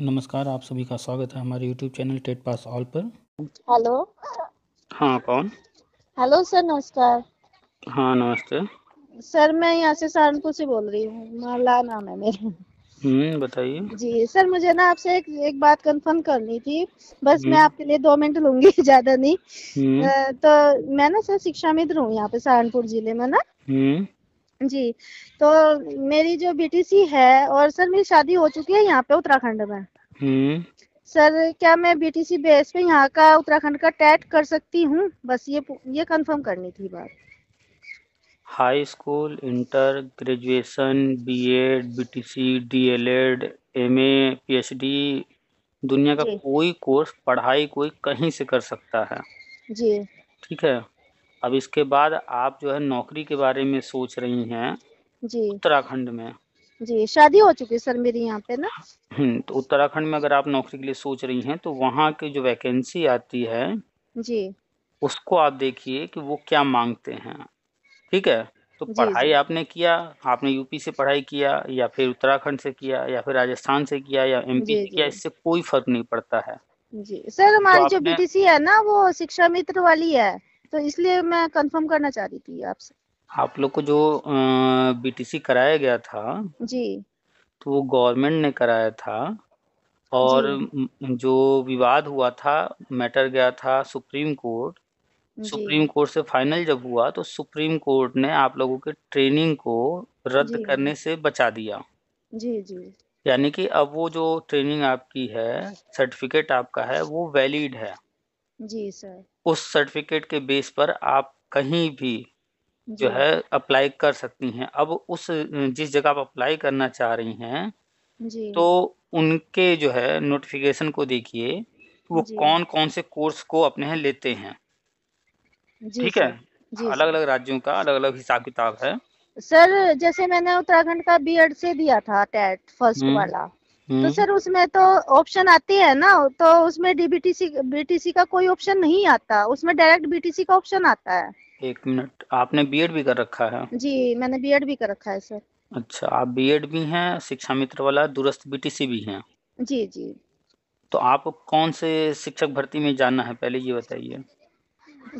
नमस्कार आप सभी का स्वागत है हमारे YouTube channel TET pass all पर हेलो हाँ कौन हेलो सर नमस्कार हाँ नमस्ते सर मैं यहाँ से सहारनपुर से बोल रही हूँ माला नाम है मेरा हम्म, बताइए जी सर मुझे ना आपसे एक, एक बात कंफर्म करनी थी बस हम्म। मैं आपके लिए दो मिनट लूंगी ज्यादा नहीं आ, हम्म। तो मैं ना सर शिक्षा मित्र हूँ यहाँ पे सहारनपुर जिले में ना जी तो मेरी जो बीटीसी है और सर मेरी शादी हो चुकी है यहाँ पे उत्तराखंड में हम्म। सर क्या मैं बीटीसी बेस पे यहाँ का उत्तराखंड का टैट कर सकती हूँ बस ये ये कंफर्म करनी थी बात high school inter graduation B Ed BTC D El Ed MA PhD दुनिया का कोई कोर्स पढ़ाई कोई कहीं से कर सकता है जी ठीक है अब इसके बाद आप जो है नौकरी के बारे में सोच रही हैं जी उत्तराखंड में जी शादी हो चुकी है सर मेरी यहाँ पे ना हम्म, तो उत्तराखंड में अगर आप नौकरी के लिए सोच रही हैं तो वहाँ की जो वैकेंसी आती है जी उसको आप देखिए कि वो क्या मांगते हैं ठीक है तो पढ़ाई आपने किया आपने यूपी से पढ़ाई किया या फिर उत्तराखंड से किया या फिर राजस्थान से किया या एम से किया इससे कोई फर्क नहीं पड़ता है जी सर तो हमारी तो जो बीटीसी है ना वो शिक्षा मित्र वाली है तो इसलिए मैं कंफर्म करना चाह रही थी आपसे आप लोग को जो बीटीसी कराया गया था जी तो वो गवर्नमेंट ने कराया था और जो विवाद हुआ था मैटर गया था सुप्रीम कोर्ट सुप्रीम कोर्ट से फाइनल जब हुआ तो सुप्रीम कोर्ट ने आप लोगों के ट्रेनिंग को रद्द करने से बचा दिया जी जी यानी कि अब वो जो ट्रेनिंग आपकी है सर्टिफिकेट आपका है वो वैलिड है जी सर उस सर्टिफिकेट के बेस पर आप कहीं भी जो है अप्लाई कर सकती हैं अब उस जिस जगह आप अप्लाई करना चाह रही हैं जी तो उनके जो है नोटिफिकेशन को देखिए वो कौन कौन से कोर्स को अपने हैं लेते हैं ठीक है अलग अलग राज्यों का अलग अलग हिसाब किताब है सर जैसे मैंने उत्तराखंड का बीएड से दिया था टेट फर्स्ट हम्म। वाला तो हम्म। सर उसमें तो ऑप्शन आती है ना तो उसमें डीबीटीसी बीटीसी का कोई ऑप्शन नहीं आता उसमें डायरेक्ट बीटीसी का ऑप्शन आता है एक मिनट आपने बीएड भी कर रखा है जी मैंने बीएड भी कर रखा है सर अच्छा आप बीएड भी हैं शिक्षा मित्र वाला दूरस्थ बीटीसी भी हैं जी जी तो आपको कौन से शिक्षक भर्ती में जाना है पहले ये बताइए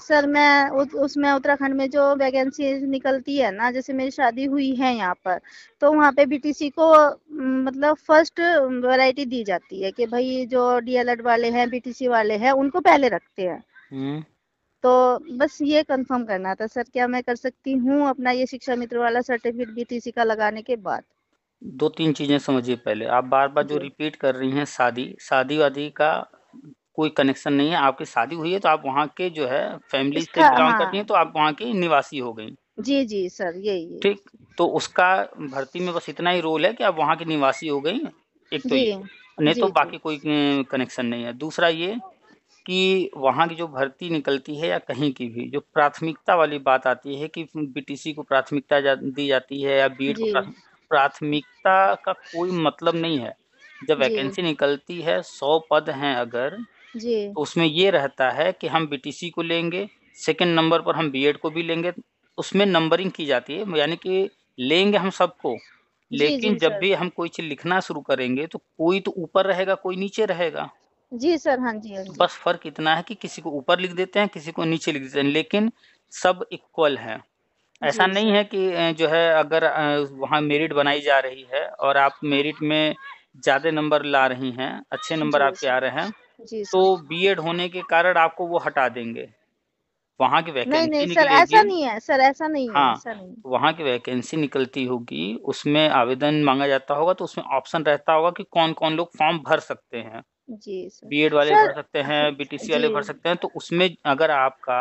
सर मैं उसमें उत्तराखंड में जो वैकेंसी निकलती है ना जैसे मेरी शादी हुई है यहाँ पर तो वहाँ पे बीटीसी को मतलब फर्स्ट वैरायटी दी जाती है कि भाई जो डीएलएड वाले हैं बीटीसी वाले हैं उनको पहले रखते हैं हम्म। तो बस ये कंफर्म करना था सर क्या मैं कर सकती हूँ अपना ये शिक्षा मित्र वाला सर्टिफिकेट बीटीसी का लगाने के बाद दो तीन चीजें समझिए पहले आप बार बार जो रिपीट कर रही हैं शादी शादी वादी का कोई कनेक्शन नहीं है आपकी शादी हुई है तो आप वहाँ के जो है फैमिली से बिलोंग करती हाँ। हैं तो आप वहाँ की निवासी हो गई जी जी सर यही ठीक तो उसका भर्ती में बस इतना ही रोल है कि आप वहाँ की निवासी हो गई एक तो ये नहीं तो जी बाकी कोई कनेक्शन नहीं है दूसरा ये कि वहाँ की जो भर्ती निकलती है या कहीं की भी जो प्राथमिकता वाली बात आती है कि बीटीसी को प्राथमिकता जा, दी जाती है या बीएड को प्राथमिकता का कोई मतलब नहीं है जब वैकेंसी निकलती है सौ पद हैं अगर तो उसमें ये रहता है कि हम बीटीसी को लेंगे सेकंड नंबर पर हम बीएड को भी लेंगे उसमें नंबरिंग की जाती है यानी कि लेंगे हम सबको लेकिन जी, जब भी हम कोई चीज लिखना शुरू करेंगे तो कोई तो ऊपर रहेगा कोई नीचे रहेगा जी सर हाँ जी, हाँ जी बस फर्क इतना है कि किसी को ऊपर लिख देते हैं किसी को नीचे लिख देते हैं लेकिन सब इक्वल है ऐसा नहीं है कि जो है अगर वहाँ मेरिट बनाई जा रही है और आप मेरिट में ज्यादा नंबर ला रही हैं अच्छे नंबर आपके आ रहे हैं तो बीएड होने के कारण आपको वो हटा देंगे वहाँ की वैकेंसी नहीं, नहीं सर ऐसा नहीं है सर ऐसा नहीं हाँ, है हाँ, वहाँ की वैकेंसी निकलती होगी उसमें आवेदन मांगा जाता होगा तो उसमें ऑप्शन रहता होगा कि कौन कौन लोग फॉर्म भर सकते हैं जी सर बीएड वाले भर सकते हैं बीटीसी वाले भर सकते हैं तो उसमें अगर आपका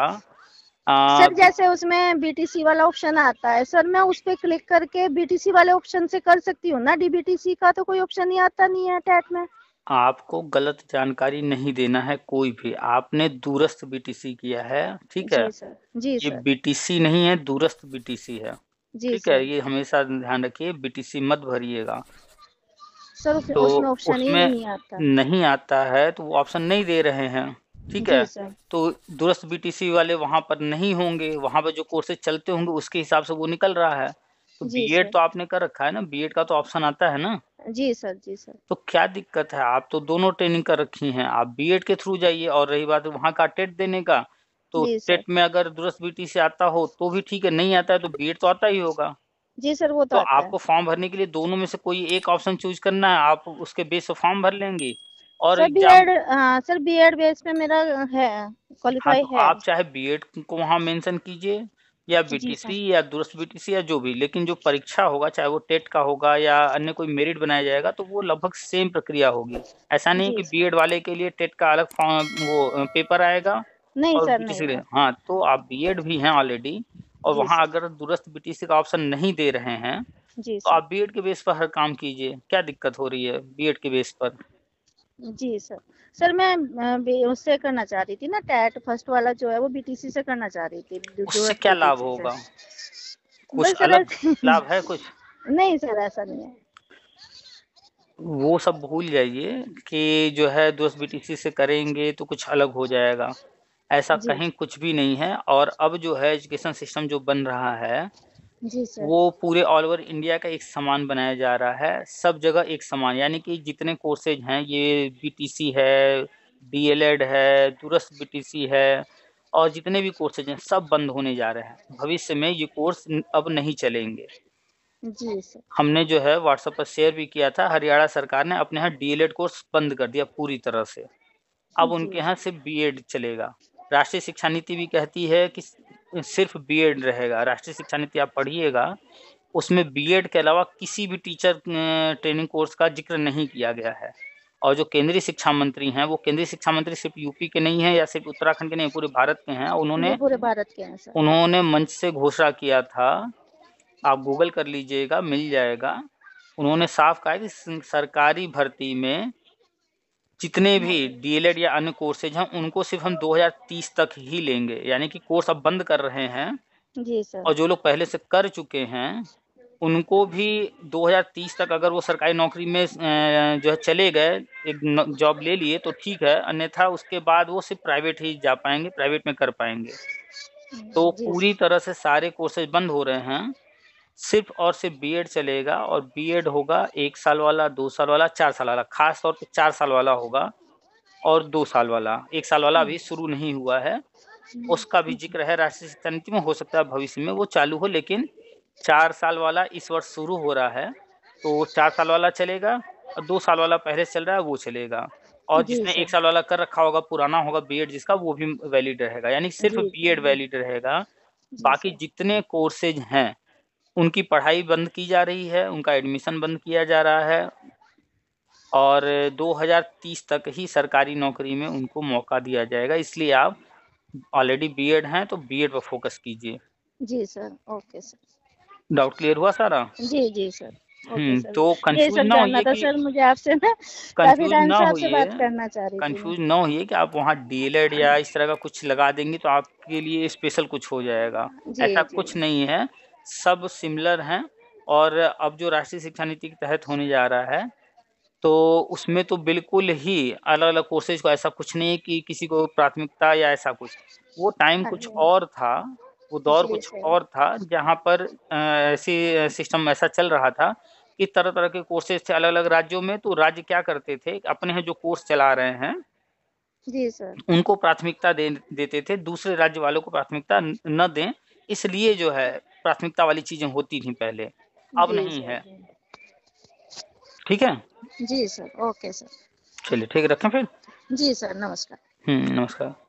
सर जैसे उसमें बीटीसी वाला ऑप्शन आता है सर मैं उस पर क्लिक करके बीटीसी वाले ऑप्शन से कर सकती हूँ ना डीबीटीसी का तो कोई ऑप्शन ही आता नहीं है टैट में आपको गलत जानकारी नहीं देना है कोई भी आपने दूरस्थ बीटीसी किया है ठीक है जी सर, जी बीटीसी नहीं है दूरस्थ बीटीसी है ठीक है ये हमेशा ध्यान रखिए बीटीसी मत भरिएगा सर तो उसमें, उसमें नहीं आता नहीं आता है तो वो ऑप्शन नहीं दे रहे हैं ठीक है तो दूरस्थ बीटीसी वाले वहां पर नहीं होंगे वहां पर जो कोर्सेज चलते होंगे उसके हिसाब से वो निकल रहा है तो एड तो आपने कर रखा है ना बी एड का तो ऑप्शन आता है ना जी सर जी सर तो क्या दिक्कत है आप तो दोनों ट्रेनिंग कर रखी हैं आप बी एड के थ्रू जाइए और रही बात वहाँ का टेट देने का तो टेट में अगर दूरस्थ टी से आता हो तो भी ठीक है नहीं आता है तो एड तो आता ही होगा जी सर वो तो, तो आपको फॉर्म भरने के लिए दोनों में से कोई एक ऑप्शन चूज करना है आप उसके बेस से फॉर्म भर लेंगे और सर बी एड हाँ, सर एड बेस पे मेरा है क्वालिफाई हाँ, तो है आप चाहे बी एड को वहाँ मेंशन कीजिए या बीटीसी या दूरस्थ बीटीसी या जो भी लेकिन जो परीक्षा होगा चाहे वो टेट का होगा या अन्य कोई मेरिट बनाया जाएगा तो वो लगभग सेम प्रक्रिया होगी ऐसा नहीं कि बीएड वाले के लिए टेट का अलग फॉर्म वो पेपर आएगा नहीं सर नहीं हाँ तो आप बीएड भी हैं ऑलरेडी और वहाँ अगर दूरस्थ बीटीसी का ऑप्शन नहीं दे रहे हैं तो आप बीएड के बेस पर हर काम कीजिए क्या दिक्कत हो रही है बीएड के बेस पर जी सर सर मैं उससे करना चाह रही थी ना टैट फर्स्ट वाला जो है वो बीटीसी से करना चाह रही थी उससे क्या लाभ होगा कुछ अलग लाभ है कुछ नहीं सर ऐसा नहीं है वो सब भूल जाइए कि जो है दोस्त बीटीसी से करेंगे तो कुछ अलग हो जाएगा ऐसा कहीं कुछ भी नहीं है और अब जो है एजुकेशन सिस्टम जो बन रहा है जी वो पूरे ऑल ओवर इंडिया का एक समान बनाया जा रहा है सब जगह एक समान यानी कि जितने कोर्सेज हैं ये बीटीसी है डीएलएड है दूरस्थ बीटीसी है और जितने भी कोर्सेज हैं सब बंद होने जा रहे हैं भविष्य में ये कोर्स अब नहीं चलेंगे जी सर हमने जो है व्हाट्सएप पर शेयर भी किया था हरियाणा सरकार ने अपने यहाँ डीएलएड कोर्स बंद कर दिया पूरी तरह से अब उनके यहाँ सिर्फ बीएड चलेगा राष्ट्रीय शिक्षा नीति भी कहती है कि सिर्फ बीएड रहेगा राष्ट्रीय शिक्षा नीति आप पढ़िएगा उसमें बीएड के अलावा किसी भी टीचर ट्रेनिंग कोर्स का जिक्र नहीं किया गया है और जो केंद्रीय शिक्षा मंत्री हैं वो केंद्रीय शिक्षा मंत्री सिर्फ यूपी के नहीं है या सिर्फ उत्तराखंड के नहीं पूरे भारत के हैं उन्होंने पूरे भारत के हैं उन्होंने मंच से घोषणा किया था आप गूगल कर लीजिएगा मिल जाएगा उन्होंने साफ कहा कि सरकारी भर्ती में जितने भी डीएलएड या अन्य कोर्सेज हैं उनको सिर्फ हम 2030 तक ही लेंगे यानी कि कोर्स अब बंद कर रहे हैं जी सर और जो लोग पहले से कर चुके हैं उनको भी 2030 तक अगर वो सरकारी नौकरी में जो है चले गए एक जॉब ले लिए तो ठीक है अन्यथा उसके बाद वो सिर्फ प्राइवेट ही जा पाएंगे प्राइवेट में कर पाएंगे तो पूरी तरह से सारे कोर्सेज बंद हो रहे हैं सिर्फ और सिर्फ बीएड चलेगा और बीएड होगा एक साल वाला दो साल वाला चार साल वाला खास तौर पे चार साल वाला होगा और दो साल वाला एक साल वाला अभी शुरू नहीं हुआ है उसका भी जिक्र है राष्ट्रीय शिक्षा नीति में हो सकता है भविष्य में वो चालू हो लेकिन चार साल वाला इस वर्ष शुरू हो रहा है तो वो चार साल वाला चलेगा और दो साल वाला पहले चल रहा है वो चलेगा और जिसने एक साल वाला कर रखा होगा पुराना होगा बीएड जिसका वो भी वैलिड रहेगा यानी सिर्फ बीएड वैलिड रहेगा बाकी जितने कोर्सेज हैं उनकी पढ़ाई बंद की जा रही है उनका एडमिशन बंद किया जा रहा है और 2030 तक ही सरकारी नौकरी में उनको मौका दिया जाएगा इसलिए आप ऑलरेडी बीएड हैं तो बीएड पर फोकस कीजिए जी sir okay sir doubt clear हुआ सारा जी जी सर हम्म, तो कंफ्यूज ना होइए सर मुझे आपसे ना कंफ्यूज ना होइए कि आप वहाँ डीएलएड या इस तरह का कुछ लगा देंगे तो आपके लिए स्पेशल कुछ हो जाएगा ऐसा कुछ नहीं है सब सिमिलर हैं और अब जो राष्ट्रीय शिक्षा नीति के तहत होने जा रहा है तो उसमें तो बिल्कुल ही अलग अलग कोर्सेज को ऐसा कुछ नहीं कि किसी को प्राथमिकता या ऐसा कुछ वो टाइम कुछ हाँ और था वो दौर कुछ और था जहाँ पर ऐसी सिस्टम ऐसा चल रहा था कि तरह तरह के कोर्सेज थे अलग अलग राज्यों में तो राज्य क्या करते थे अपने जो कोर्स चला रहे हैं जी सर उनको प्राथमिकता दे देते थे दूसरे राज्य वालों को प्राथमिकता न दें इसलिए जो है प्राथमिकता वाली चीजें होती थी पहले अब नहीं है ठीक है जी सर ओके सर चलिए ठीक रखें फिर जी सर नमस्कार हम्म नमस्कार